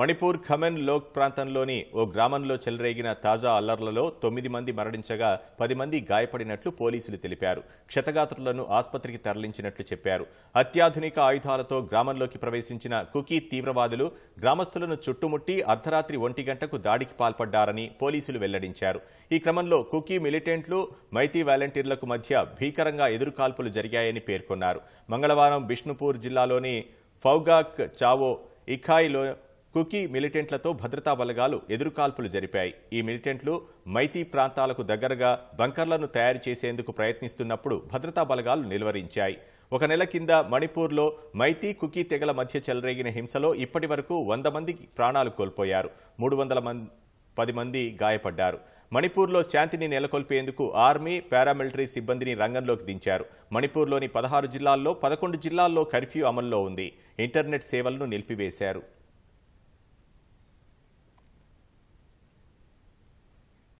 మణిపూర్ ఖమెన్ లోక్ ప్రాంతంలోని ఓ గ్రామంలో చెలరేగిన తాజా అల్లర్లలో తొమ్మిది మంది మరణించగా పది మంది గాయపడినట్లు పోలీసులు తెలిపారు క్షతగాత్రులను ఆసుపత్రికి తరలించినట్లు చెప్పారు అత్యాధునిక ఆయుధాలతో గ్రామంలోకి ప్రవేశించిన కుకీ తీవ్రవాదులు గ్రామస్తులను చుట్టుముట్టి అర్ధరాత్రి ఒంటి గంటకు దాడికి పాల్పడ్డారని పోలీసులు వెల్లడించారు ఈ క్రమంలో కుకీ మిలిటెంట్లు మైతీ వాలంటీర్లకు మధ్య భీకరంగా ఎదురుకాల్పులు జరిగాయని పేర్కొన్నారు మంగళవారం బిష్ణుపూర్ జిల్లాలోని ఫౌగాక్ చావో ఇఖాయిలో కుకీ మిలిటెంట్లతో భద్రతా బలగాలు ఎదురుకాల్పులు జరిపాయి ఈ మిలిటెంట్లు మైతీ ప్రాంతాలకు దగ్గరగా బంకర్లను తయారు చేసేందుకు ప్రయత్నిస్తున్నప్పుడు భద్రతా బలగాలు నిలువరించాయి ఒక నెల కింద మణిపూర్లో మైతీ కుకీ తెగల మధ్య చెలరేగిన హింసలో ఇప్పటి వరకు వంద మంది ప్రాణాలు కోల్పోయారు మూడు వందల పది మంది గాయపడ్డారు మణిపూర్లో శాంతిని నెలకొల్పేందుకు ఆర్మీ పారామిలిటరీ సిబ్బందిని రంగంలోకి దించారు మణిపూర్లోని పదహారు జిల్లాల్లో పదకొండు జిల్లాల్లో కర్ఫ్యూ అమల్లో ఉంది ఇంటర్నెట్ సేవలను నిలిపివేశారు